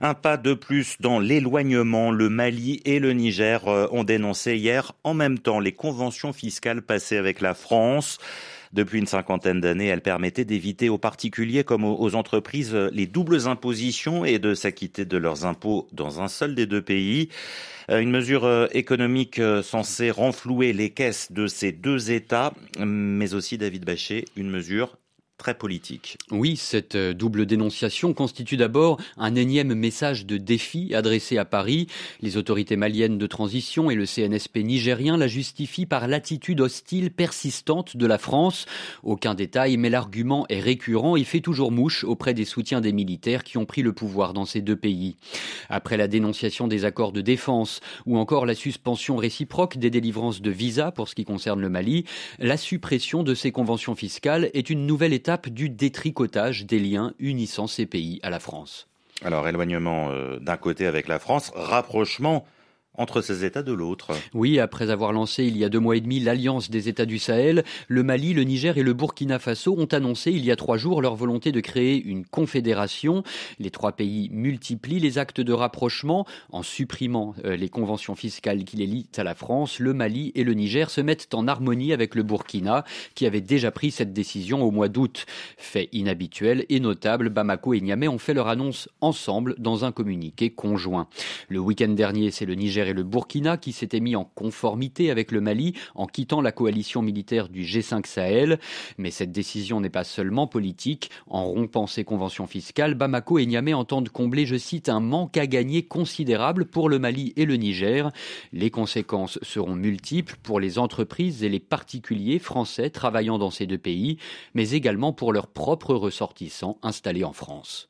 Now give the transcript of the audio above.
Un pas de plus dans l'éloignement, le Mali et le Niger euh, ont dénoncé hier en même temps les conventions fiscales passées avec la France. Depuis une cinquantaine d'années, elle permettait d'éviter aux particuliers comme aux entreprises euh, les doubles impositions et de s'acquitter de leurs impôts dans un seul des deux pays. Euh, une mesure économique censée renflouer les caisses de ces deux États, mais aussi David Bachet, une mesure très politique. Oui, cette euh, double dénonciation constitue d'abord un énième message de défi adressé à Paris. Les autorités maliennes de transition et le CNSP nigérien la justifient par l'attitude hostile persistante de la France. Aucun détail, mais l'argument est récurrent et fait toujours mouche auprès des soutiens des militaires qui ont pris le pouvoir dans ces deux pays. Après la dénonciation des accords de défense ou encore la suspension réciproque des délivrances de visas pour ce qui concerne le Mali, la suppression de ces conventions fiscales est une nouvelle étape étape du détricotage des liens unissant ces pays à la France. Alors éloignement euh, d'un côté avec la France, rapprochement entre ces États de l'autre. Oui, après avoir lancé il y a deux mois et demi l'Alliance des États du Sahel, le Mali, le Niger et le Burkina Faso ont annoncé il y a trois jours leur volonté de créer une confédération. Les trois pays multiplient les actes de rapprochement en supprimant euh, les conventions fiscales qui les lient à la France. Le Mali et le Niger se mettent en harmonie avec le Burkina qui avait déjà pris cette décision au mois d'août. Fait inhabituel et notable, Bamako et Niamey ont fait leur annonce ensemble dans un communiqué conjoint. Le week-end dernier, c'est le Niger et le Burkina qui s'était mis en conformité avec le Mali en quittant la coalition militaire du G5 Sahel. Mais cette décision n'est pas seulement politique. En rompant ces conventions fiscales, Bamako et Niamey entendent combler, je cite, un manque à gagner considérable pour le Mali et le Niger. Les conséquences seront multiples pour les entreprises et les particuliers français travaillant dans ces deux pays, mais également pour leurs propres ressortissants installés en France.